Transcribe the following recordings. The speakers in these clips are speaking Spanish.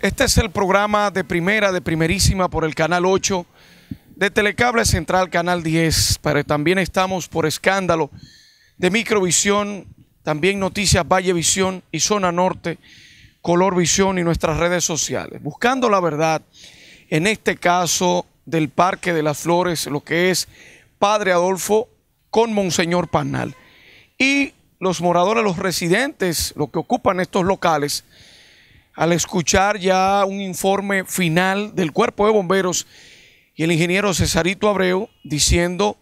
Este es el programa de primera, de primerísima por el Canal 8, de Telecable Central Canal 10, pero también estamos por escándalo de Microvisión, también Noticias Vallevisión y Zona Norte, Color Visión y nuestras redes sociales. Buscando la verdad, en este caso del Parque de las Flores, lo que es Padre Adolfo con Monseñor Panal. Y los moradores, los residentes, los que ocupan estos locales, al escuchar ya un informe final del cuerpo de bomberos y el ingeniero Cesarito Abreu diciendo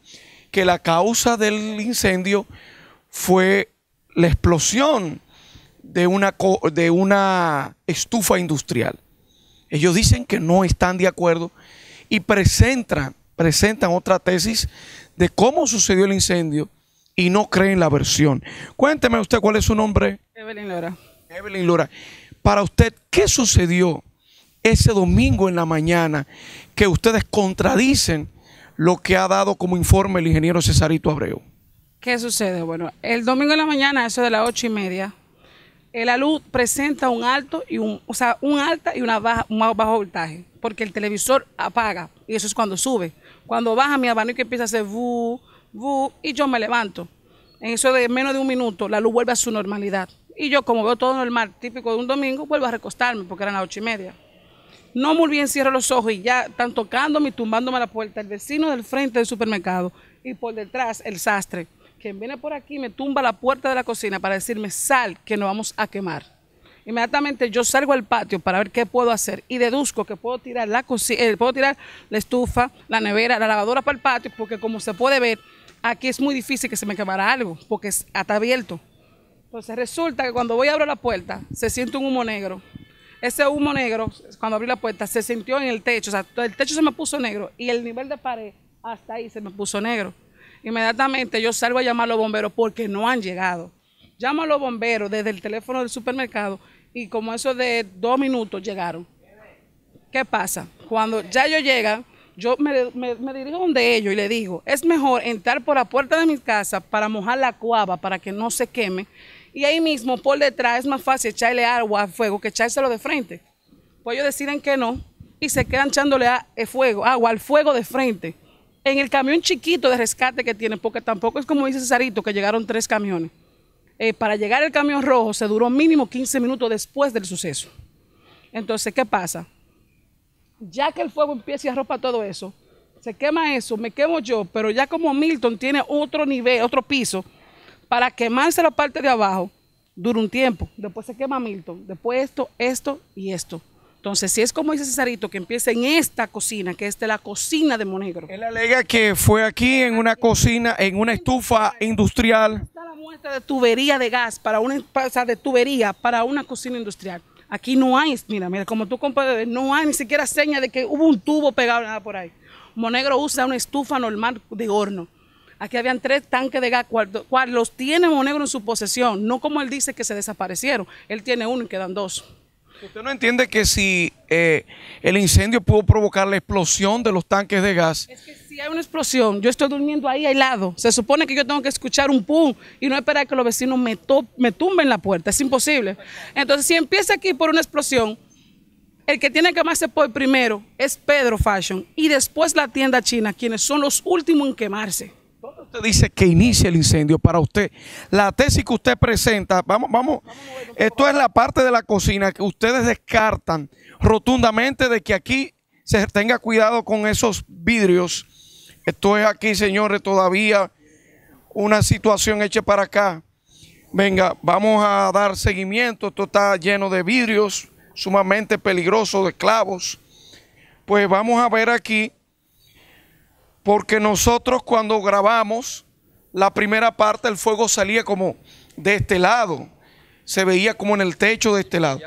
que la causa del incendio fue la explosión de una, de una estufa industrial. Ellos dicen que no están de acuerdo y presentan, presentan otra tesis de cómo sucedió el incendio y no creen la versión. Cuénteme usted cuál es su nombre. Evelyn Lora. Evelyn Lora para usted qué sucedió ese domingo en la mañana que ustedes contradicen lo que ha dado como informe el ingeniero Cesarito Abreu. ¿Qué sucede? Bueno, el domingo en la mañana, eso de las ocho y media, la luz presenta un alto y un, o sea, un alta y una baja, un bajo voltaje, porque el televisor apaga y eso es cuando sube. Cuando baja mi abanico empieza a hacer vu, vu y yo me levanto. En eso de menos de un minuto la luz vuelve a su normalidad. Y yo, como veo todo normal, típico de un domingo, vuelvo a recostarme porque eran las ocho y media. No muy bien cierro los ojos y ya están tocándome y tumbándome a la puerta el vecino del frente del supermercado y por detrás el sastre. Quien viene por aquí me tumba la puerta de la cocina para decirme sal que nos vamos a quemar. Inmediatamente yo salgo al patio para ver qué puedo hacer y deduzco que puedo tirar la cocina, eh, puedo tirar la estufa, la nevera, la lavadora para el patio porque como se puede ver, aquí es muy difícil que se me quemara algo porque está abierto. Entonces resulta que cuando voy a abrir la puerta, se siente un humo negro. Ese humo negro, cuando abrí la puerta, se sintió en el techo. O sea, el techo se me puso negro y el nivel de pared hasta ahí se me puso negro. Inmediatamente yo salgo a llamar a los bomberos porque no han llegado. Llamo a los bomberos desde el teléfono del supermercado y como eso de dos minutos llegaron. ¿Qué pasa? Cuando ya yo llega, yo me, me, a dirijo donde ellos y le digo, es mejor entrar por la puerta de mi casa para mojar la cuava para que no se queme y ahí mismo, por detrás, es más fácil echarle agua al fuego que echárselo de frente. Pues ellos deciden que no y se quedan echándole eh, fuego, agua al fuego de frente. En el camión chiquito de rescate que tienen, porque tampoco es como dice Cesarito, que llegaron tres camiones. Eh, para llegar el camión rojo se duró mínimo 15 minutos después del suceso. Entonces, ¿qué pasa? Ya que el fuego empieza y arropa todo eso, se quema eso, me quemo yo, pero ya como Milton tiene otro nivel, otro piso, para quemarse la parte de abajo, dura un tiempo. Después se quema Milton, después esto, esto y esto. Entonces, si es como dice Cesarito, que empiece en esta cocina, que es de la cocina de Monegro. Él alega que fue aquí en una cocina, en una estufa industrial. Está la muestra de tubería de gas, para una, o sea, de tubería para una cocina industrial. Aquí no hay, mira, mira, como tú compadre, no hay ni siquiera seña de que hubo un tubo pegado nada por ahí. Monegro usa una estufa normal de horno. Aquí habían tres tanques de gas, cual, los tiene Monegro en su posesión, no como él dice que se desaparecieron. Él tiene uno y quedan dos. ¿Usted no entiende que si eh, el incendio pudo provocar la explosión de los tanques de gas? Es que si hay una explosión, yo estoy durmiendo ahí aislado. Se supone que yo tengo que escuchar un pum y no esperar que los vecinos me, me tumben la puerta. Es imposible. Entonces, si empieza aquí por una explosión, el que tiene que quemarse por primero es Pedro Fashion y después la tienda china, quienes son los últimos en quemarse dice que inicia el incendio para usted. La tesis que usted presenta, vamos, vamos, esto es la parte de la cocina que ustedes descartan rotundamente de que aquí se tenga cuidado con esos vidrios. Esto es aquí, señores, todavía una situación hecha para acá. Venga, vamos a dar seguimiento. Esto está lleno de vidrios, sumamente peligroso, de clavos. Pues vamos a ver aquí porque nosotros cuando grabamos la primera parte, el fuego salía como de este lado. Se veía como en el techo de este lado.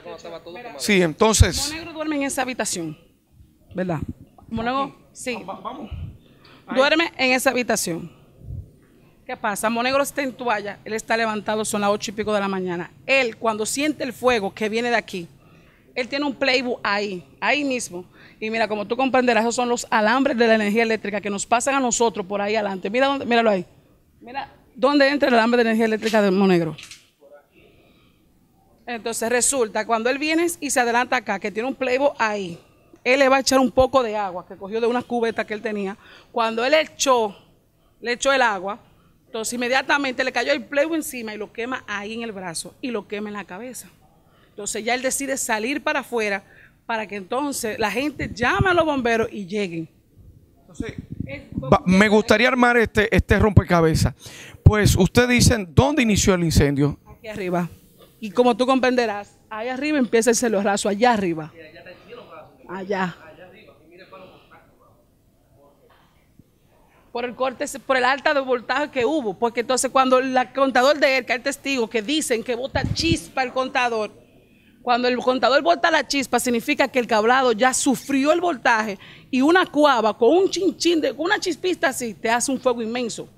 Sí, entonces. Monegro duerme en esa habitación, ¿verdad? Monegro, sí. Ah, vamos. Duerme en esa habitación. ¿Qué pasa? Monegro está en toalla, él está levantado, son las ocho y pico de la mañana. Él, cuando siente el fuego que viene de aquí, él tiene un playbook ahí, ahí mismo. Y mira, como tú comprenderás, esos son los alambres de la energía eléctrica que nos pasan a nosotros por ahí adelante. Mira dónde, míralo ahí. Mira dónde entra el alambre de energía eléctrica del Monegro. Entonces resulta, cuando él viene y se adelanta acá, que tiene un plebo ahí, él le va a echar un poco de agua que cogió de una cubeta que él tenía. Cuando él echó, le echó el agua, entonces inmediatamente le cayó el plebo encima y lo quema ahí en el brazo y lo quema en la cabeza. Entonces ya él decide salir para afuera para que entonces la gente llame a los bomberos y lleguen. me gustaría armar este, este rompecabezas. Pues ustedes dicen, ¿dónde inició el incendio? Aquí arriba. Y como tú comprenderás, ahí arriba empieza el celorazo, allá arriba. Allá. Por el corte, por el alta de voltaje que hubo, porque entonces cuando el contador de él, que el testigo, que dicen que bota chispa el contador, cuando el contador bota la chispa, significa que el cablado ya sufrió el voltaje y una cuava con un chinchín, de, una chispista así, te hace un fuego inmenso.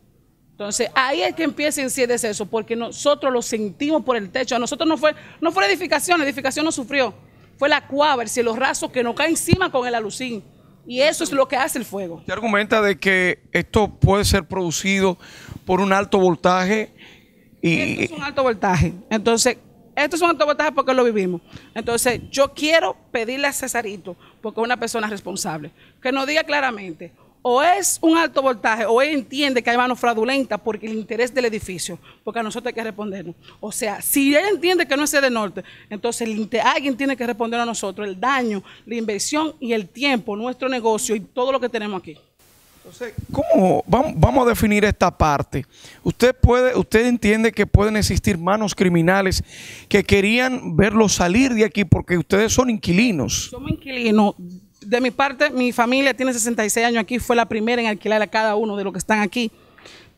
Entonces, ahí es que empieza en sí el porque nosotros lo sentimos por el techo. A nosotros no fue, no fue la edificación, la edificación no sufrió. Fue la cuava, el cielo raso que nos cae encima con el alucín. Y eso es lo que hace el fuego. Se argumenta de que esto puede ser producido por un alto voltaje. Y... Esto es un alto voltaje. Entonces, estos son voltaje porque lo vivimos. Entonces, yo quiero pedirle a Cesarito, porque es una persona responsable, que nos diga claramente, o es un alto voltaje, o él entiende que hay mano fraudulenta porque el interés del edificio, porque a nosotros hay que respondernos. O sea, si él entiende que no es de norte, entonces alguien tiene que responder a nosotros el daño, la inversión y el tiempo, nuestro negocio y todo lo que tenemos aquí. Entonces, ¿cómo vamos, a definir esta parte? Usted puede, usted entiende que pueden existir manos criminales que querían verlos salir de aquí porque ustedes son inquilinos. Somos inquilinos. De mi parte, mi familia tiene 66 años aquí, fue la primera en alquilar a cada uno de los que están aquí.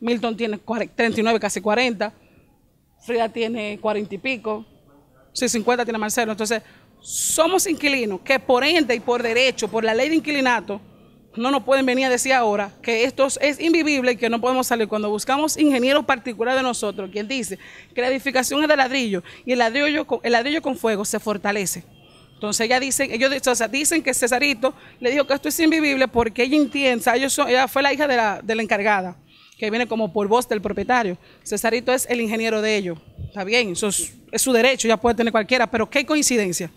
Milton tiene 39, casi 40. Frida tiene 40 y pico. Sí, 50 tiene Marcelo. Entonces, somos inquilinos que por ende y por derecho, por la ley de inquilinato, no nos pueden venir a decir ahora que esto es invivible y que no podemos salir. Cuando buscamos ingenieros particulares de nosotros, quien dice que la edificación es de ladrillo y el ladrillo, el ladrillo con fuego se fortalece. Entonces ella dice, ellos o dicen que Cesarito le dijo que esto es invivible porque ella entiende, ella fue la hija de la, encargada, que viene como por voz del propietario. Cesarito es el ingeniero de ellos, está bien, eso es su derecho, ya puede tener cualquiera, pero qué coincidencia.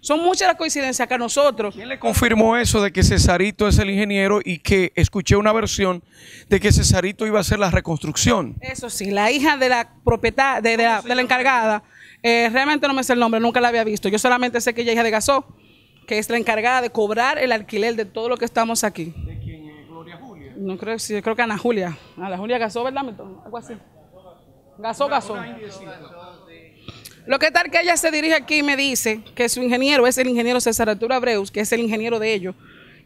Son muchas las coincidencias que a nosotros. ¿Quién le confirmó eso de que Cesarito es el ingeniero y que escuché una versión de que Cesarito iba a hacer la reconstrucción? Eso sí, la hija de la propietaria, de, la, encargada, eh, realmente no me sé el nombre, nunca la había visto. Yo solamente sé que ella es hija de Gasó, que es la encargada de cobrar el alquiler de todo lo que estamos aquí. ¿De quién? ¿Gloria Julia? No creo, sí, creo que Ana Julia. Ana Julia Gasó, ¿verdad? Algo así. Gasó, Gasó. Lo que tal que ella se dirige aquí y me dice que su ingeniero es el ingeniero César Arturo Abreus, que es el ingeniero de ellos,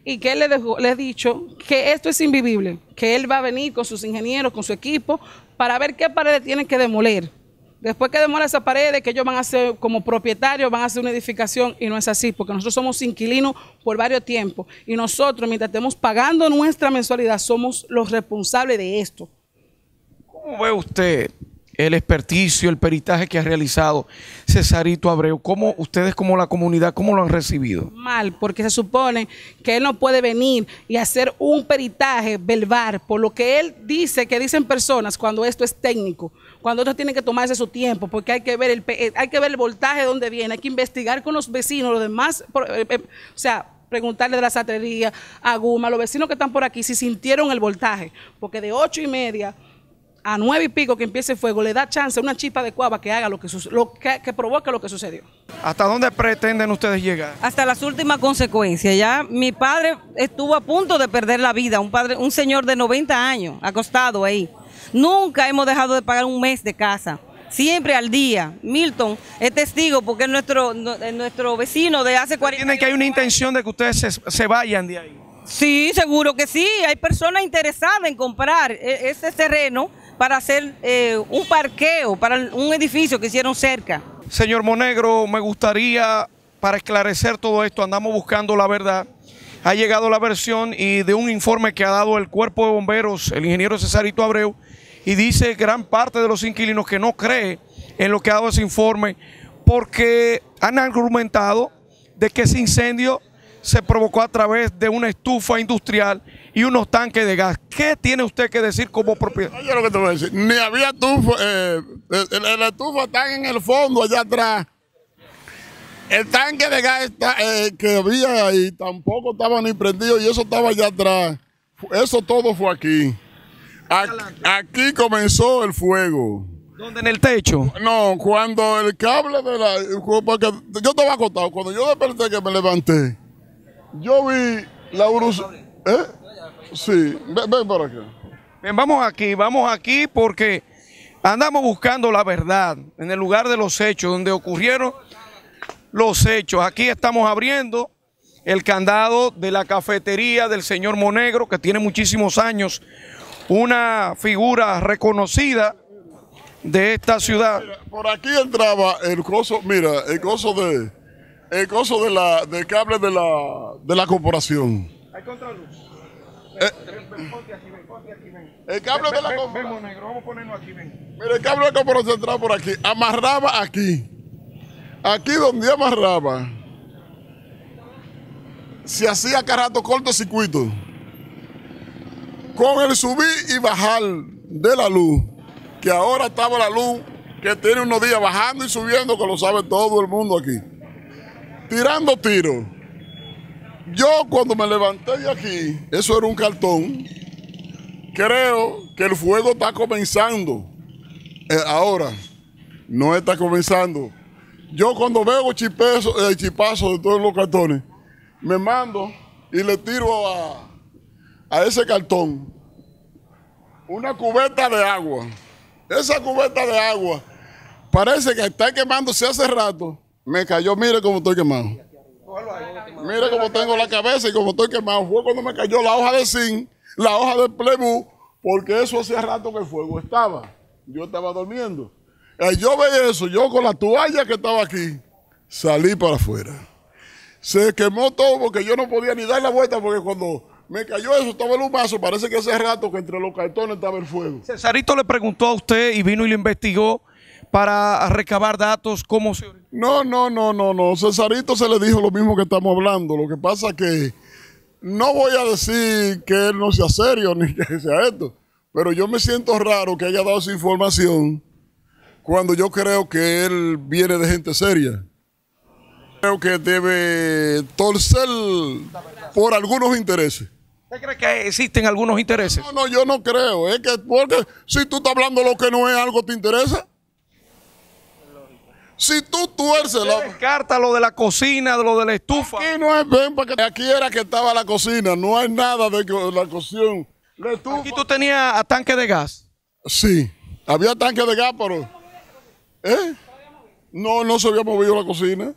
y que él le, ha dicho que esto es invivible, que él va a venir con sus ingenieros, con su equipo, para ver qué paredes tienen que demoler. Después que demora esa pared, que ellos van a ser como propietarios, van a hacer una edificación y no es así, porque nosotros somos inquilinos por varios tiempos y nosotros, mientras estemos pagando nuestra mensualidad, somos los responsables de esto. ¿Cómo ve usted el experticio, el peritaje que ha realizado Cesarito Abreu. ¿Cómo ustedes como la comunidad, cómo lo han recibido? Mal, porque se supone que él no puede venir y hacer un peritaje belvar, por lo que él dice, que dicen personas cuando esto es técnico, cuando esto tienen que tomarse su tiempo, porque hay que ver el, eh, hay que ver el voltaje de dónde viene, hay que investigar con los vecinos, los demás, eh, eh, o sea, preguntarle de la satería a Guma, los vecinos que están por aquí, si sintieron el voltaje, porque de ocho y media a nueve y pico que empiece el fuego, le da chance a una chispa de cuava que haga lo que, lo que, que provoque lo que sucedió. ¿Hasta dónde pretenden ustedes llegar? Hasta las últimas consecuencias. Ya mi padre estuvo a punto de perder la vida, un padre, un señor de 90 años, acostado ahí. Nunca hemos dejado de pagar un mes de casa siempre al día. Milton es testigo porque es nuestro, nuestro vecino de hace 40 años. ¿Tienen que hay una intención de que ustedes se, se, vayan de ahí? Sí, seguro que sí. Hay personas interesadas en comprar e-, ese terreno para hacer eh, un parqueo, para un edificio que hicieron cerca. Señor Monegro, me gustaría, para esclarecer todo esto, andamos buscando la verdad. Ha llegado la versión y de un informe que ha dado el cuerpo de bomberos, el ingeniero Cesarito Abreu, y dice gran parte de los inquilinos que no cree en lo que ha dado ese informe porque han argumentado de que ese incendio se provocó a través de una estufa industrial y unos tanques de gas. ¿Qué tiene usted que decir como propietario? Yo, lo que te voy a decir, ni había estufa, eh, eh, la estufa está en el fondo allá atrás. El tanque de gas eh, que había ahí tampoco estaba ni prendido y eso estaba allá atrás. Eso todo fue aquí. Aquí, aquí comenzó el fuego. ¿Dónde? ¿En el techo? No, cuando el cable de la... Porque yo estaba acostado. Cuando yo desperté que me levanté, yo vi la Urus. ¿Eh? Sí, ven, para acá. vamos aquí, vamos aquí porque andamos buscando la verdad en el lugar de los hechos, donde ocurrieron los hechos. Aquí estamos abriendo el candado de la cafetería del señor Monegro, que tiene muchísimos años, una figura reconocida de esta ciudad. por aquí entraba el coso, mira, el coso de el coso de la, del cable de la, de la corporación. Hay contraluz. Eh. el cable de la corporación. vamos aquí, ven. Mira, el cable de la corporación entraba por aquí, amarraba aquí. Aquí donde amarraba, se hacía carrato corto cortocircuito. Con el subir y bajar de la luz, que ahora estaba la luz que tiene unos días bajando y subiendo, que lo sabe todo el mundo aquí tirando tiros. Yo cuando me levanté de aquí, eso era un cartón. Creo que el fuego está comenzando. Eh, ahora, no está comenzando. Yo cuando veo el chipazo de todos los cartones, me mando y le tiro a, a ese cartón una cubeta de agua. Esa cubeta de agua parece que está quemándose hace rato me cayó, mire cómo estoy quemado. Mire cómo tengo la cabeza y cómo estoy quemado. Fue cuando me cayó la hoja de zinc, la hoja de plebú, porque eso hacía rato que el fuego estaba. Yo estaba durmiendo. Y eh, yo veía eso, yo con la toalla que estaba aquí, salí para afuera. Se quemó todo porque yo no podía ni dar la vuelta porque cuando me cayó eso, estaba el humazo, parece que hace rato que entre los cartones estaba el fuego. Cesarito le preguntó a usted y vino y le investigó para recabar datos? ¿Cómo se.? No, no, no, no, no. Cesarito se le dijo lo mismo que estamos hablando. Lo que pasa es que no voy a decir que él no sea serio ni que sea esto, pero yo me siento raro que haya dado esa información cuando yo creo que él viene de gente seria. Creo que debe torcer por algunos intereses. ¿Usted cree que existen algunos intereses? No, no, yo no creo. Es que porque si tú estás hablando lo que no es algo, te interesa. Si tú tuerces la... Descarta lo de la cocina, de lo de la estufa. Aquí no es, ven, porque aquí era que estaba la cocina, no hay nada de la cocción. Aquí tú tenías tanque de gas. Sí, había tanque de gas, pero... ¿Eh? No, no se había movido la cocina,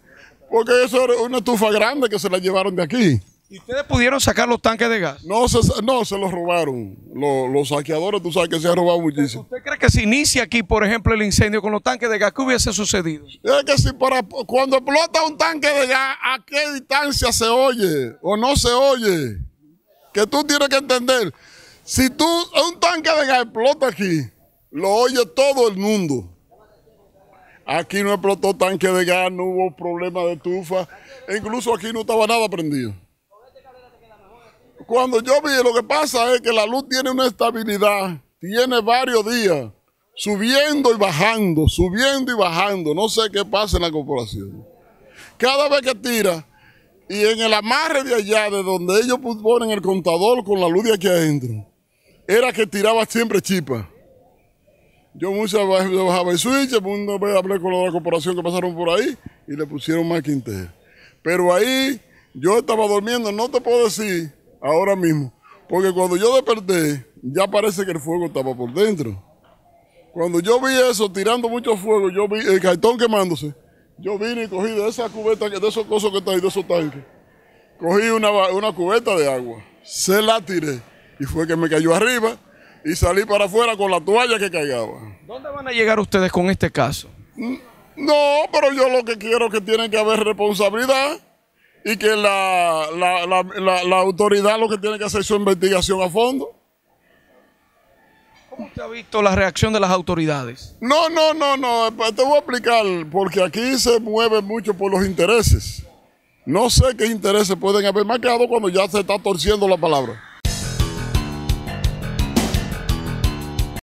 porque eso era una estufa grande que se la llevaron de aquí. ¿Y ustedes pudieron sacar los tanques de gas? No, se, no, se los robaron. Los, saqueadores, tú sabes que se han robado muchísimo. ¿Usted cree que se inicia aquí, por ejemplo, el incendio con los tanques de gas? ¿Qué hubiese sucedido? Es que si cuando explota un tanque de gas, ¿a qué distancia se oye o no se oye? Que tú tienes que entender. Si tú, un tanque de gas explota aquí, lo oye todo el mundo. Aquí no explotó tanque de gas, no hubo problema de estufa. incluso aquí no estaba nada prendido cuando yo vi, lo que pasa es que la luz tiene una estabilidad, tiene varios días, subiendo y bajando, subiendo y bajando. No sé qué pasa en la corporación. Cada vez que tira, y en el amarre de allá, de donde ellos ponen el contador con la luz de aquí adentro, era que tiraba siempre chipa. Yo muchas veces bajaba el switch, una vez hablé con la corporación que pasaron por ahí y le pusieron más quintero. Pero ahí yo estaba durmiendo, no te puedo decir ahora mismo. Porque cuando yo desperté, ya parece que el fuego estaba por dentro. Cuando yo vi eso, tirando mucho fuego, yo vi el cartón quemándose. Yo vine y cogí de esa cubeta, de esos cosas que está ahí, de esos tanques. Cogí una, una cubeta de agua, se la tiré y fue que me cayó arriba y salí para afuera con la toalla que caigaba. ¿Dónde van a llegar ustedes con este caso? Mm, no, pero yo lo que quiero es que tienen que haber responsabilidad y que la, la, la, la, autoridad lo que tiene que hacer es su investigación a fondo. ¿Cómo usted ha visto la reacción de las autoridades? No, no, no, no, pues te voy a explicar, porque aquí se mueve mucho por los intereses. No sé qué intereses pueden haber marcado cuando ya se está torciendo la palabra.